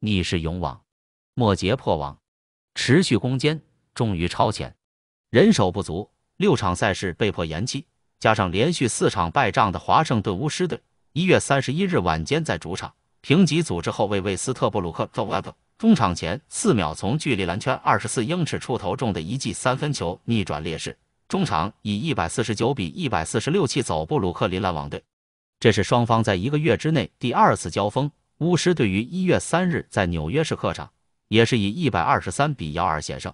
逆势勇往，末节破网，持续攻坚，终于超前。人手不足，六场赛事被迫延期，加上连续四场败仗的华盛顿巫师队，一月三十一日晚间在主场评级组织后卫魏斯特布鲁克中不中场前四秒从距离篮圈二十四英尺处投中的一记三分球逆转劣势，中场以一百四十九比一百四十六气走布鲁克林篮网队。这是双方在一个月之内第二次交锋。巫师队于一月三日在纽约市客场，也是以一百二十三比幺二险胜。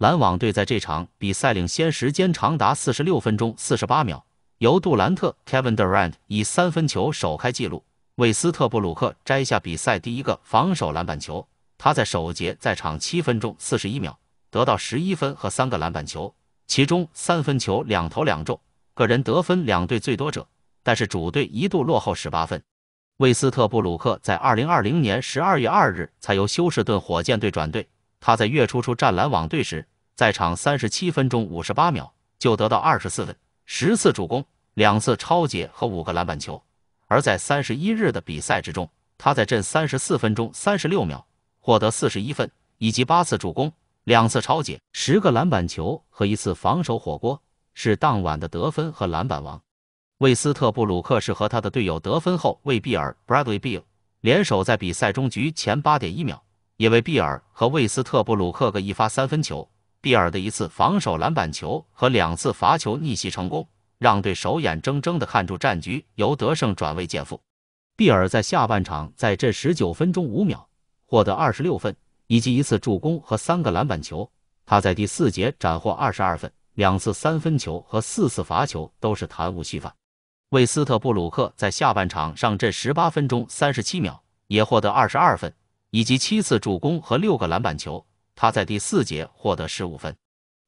篮网队在这场比赛领先时间长达四十六分钟四十八秒。由杜兰特 Kevin Durant 以三分球首开纪录，为斯特布鲁克摘下比赛第一个防守篮板球。他在首节在场七分钟四十一秒，得到十一分和三个篮板球，其中三分球两投两中，个人得分两队最多者。但是主队一度落后十八分。威斯特布鲁克在二零二零年十二月二日才由休斯顿火箭队转队。他在月初出战篮网队时，在场三十七分钟五十八秒就得到二十四分、十次助攻、两次超解和五个篮板球；而在三十一日的比赛之中，他在阵三十四分钟三十六秒获得四十一分以及八次助攻、两次解、1十个篮板球和一次防守火锅，是当晚的得分和篮板王。魏斯特布鲁克是和他的队友得分后，为比尔 Bradley Bill 联手在比赛中局前八点一秒，也为比尔和魏斯特布鲁克各一发三分球。比尔的一次防守篮板球和两次罚球逆袭成功，让对手眼睁睁的看住战局由得胜转为减负。比尔在下半场在这十九分钟五秒获得二十六分，以及一次助攻和三个篮板球。他在第四节斩获二十二分，两次三分球和四次罚球都是弹无虚发。韦斯特布鲁克在下半场上阵十八分钟三十七秒，也获得二十二分，以及七次助攻和六个篮板球。他在第四节获得十五分。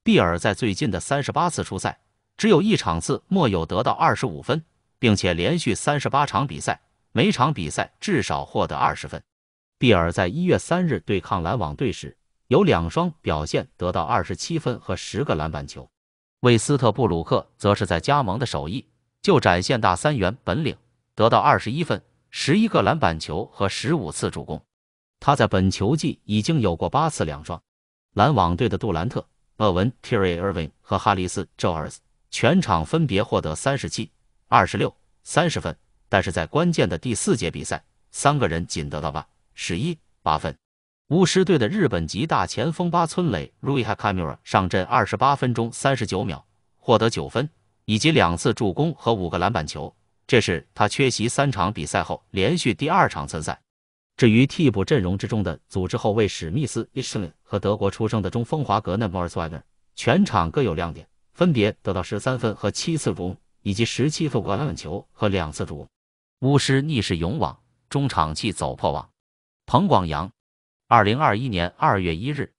比尔在最近的三十八次出赛，只有一场次没有得到二十五分，并且连续三十八场比赛每场比赛至少获得二十分。比尔在一月三日对抗篮网队时，有两双表现得到二十七分和十个篮板球。韦斯特布鲁克则是在加盟的首役。就展现大三元本领，得到二十一分、十一个篮板球和十五次助攻。他在本球季已经有过八次两双。篮网队的杜兰特、厄文、k e r i y Irving 和哈里斯 j o e 尔 s 全场分别获得三十七、二十六、三十分，但是在关键的第四节比赛，三个人仅得到八、十一、八分。巫师队的日本籍大前锋八村垒 Rui h a c a m u r a 上阵二十八分钟三十九秒，获得九分。以及两次助攻和五个篮板球，这是他缺席三场比赛后连续第二场参赛。至于替补阵容之中的组织后卫史密斯·伊 i 林和德国出生的中锋华格纳·摩尔茨韦纳，全场各有亮点，分别得到十三分和七次助攻，以及十七个篮板球和两次助攻。巫师逆势勇往，中场气走破网。彭广阳，二零二一年二月一日。